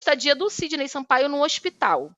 estadia do Sidney Sampaio no hospital.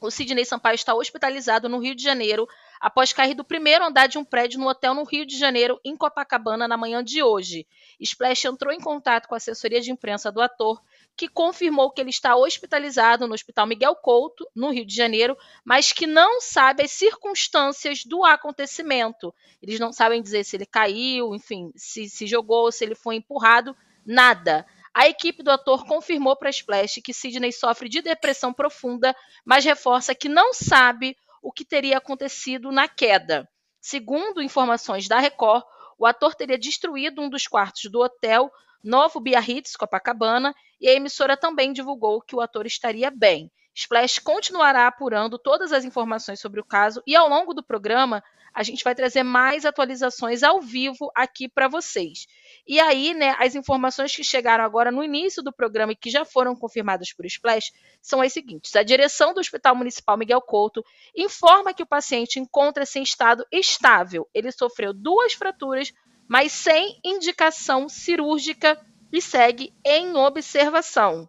O Sidney Sampaio está hospitalizado no Rio de Janeiro após cair do primeiro andar de um prédio no hotel no Rio de Janeiro, em Copacabana, na manhã de hoje. Splash entrou em contato com a assessoria de imprensa do ator, que confirmou que ele está hospitalizado no Hospital Miguel Couto, no Rio de Janeiro, mas que não sabe as circunstâncias do acontecimento. Eles não sabem dizer se ele caiu, enfim, se, se jogou, se ele foi empurrado, nada. A equipe do ator confirmou para a Splash que Sidney sofre de depressão profunda, mas reforça que não sabe o que teria acontecido na queda. Segundo informações da Record, o ator teria destruído um dos quartos do hotel Novo Biarritz, Copacabana, e a emissora também divulgou que o ator estaria bem. Splash continuará apurando todas as informações sobre o caso e ao longo do programa a gente vai trazer mais atualizações ao vivo aqui para vocês. E aí, né, as informações que chegaram agora no início do programa e que já foram confirmadas por Splash são as seguintes: a direção do Hospital Municipal Miguel Couto informa que o paciente encontra-se em estado estável. Ele sofreu duas fraturas, mas sem indicação cirúrgica e segue em observação,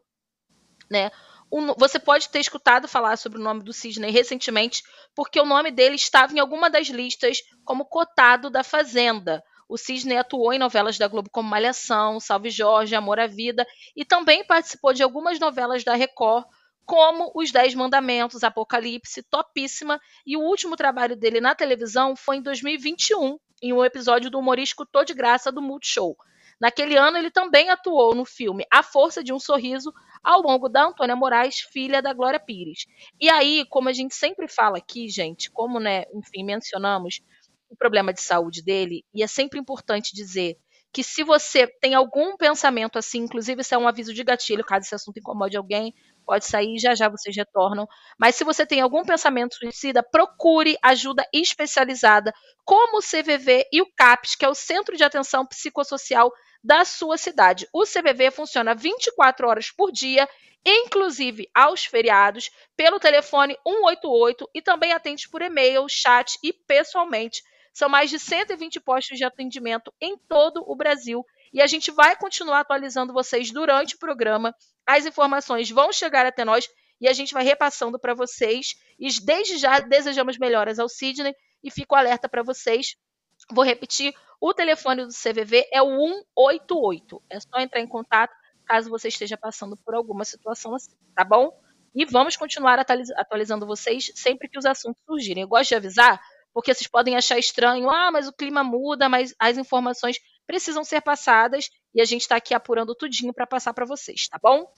né? você pode ter escutado falar sobre o nome do Sidney recentemente, porque o nome dele estava em alguma das listas como cotado da Fazenda. O Sidney atuou em novelas da Globo como Malhação, Salve Jorge, Amor à Vida e também participou de algumas novelas da Record, como Os Dez Mandamentos, Apocalipse, Topíssima, e o último trabalho dele na televisão foi em 2021, em um episódio do humorístico Tô de Graça do Multishow. Naquele ano, ele também atuou no filme A Força de um Sorriso, ao longo da Antônia Moraes, filha da Glória Pires. E aí, como a gente sempre fala aqui, gente, como, né, enfim, mencionamos o problema de saúde dele, e é sempre importante dizer que se você tem algum pensamento assim, inclusive isso é um aviso de gatilho, caso esse assunto incomode alguém, pode sair, já já vocês retornam. Mas se você tem algum pensamento suicida, procure ajuda especializada, como o CVV e o CAPS, que é o Centro de Atenção Psicossocial da sua cidade. O CVV funciona 24 horas por dia, inclusive aos feriados, pelo telefone 188 e também atende por e-mail, chat e pessoalmente. São mais de 120 postos de atendimento em todo o Brasil. E a gente vai continuar atualizando vocês durante o programa. As informações vão chegar até nós e a gente vai repassando para vocês. E desde já desejamos melhoras ao Sidney e fico alerta para vocês. Vou repetir: o telefone do CVV é o 188. É só entrar em contato caso você esteja passando por alguma situação assim, tá bom? E vamos continuar atualizando vocês sempre que os assuntos surgirem. Eu gosto de avisar porque vocês podem achar estranho, ah, mas o clima muda, mas as informações precisam ser passadas e a gente está aqui apurando tudinho para passar para vocês, tá bom?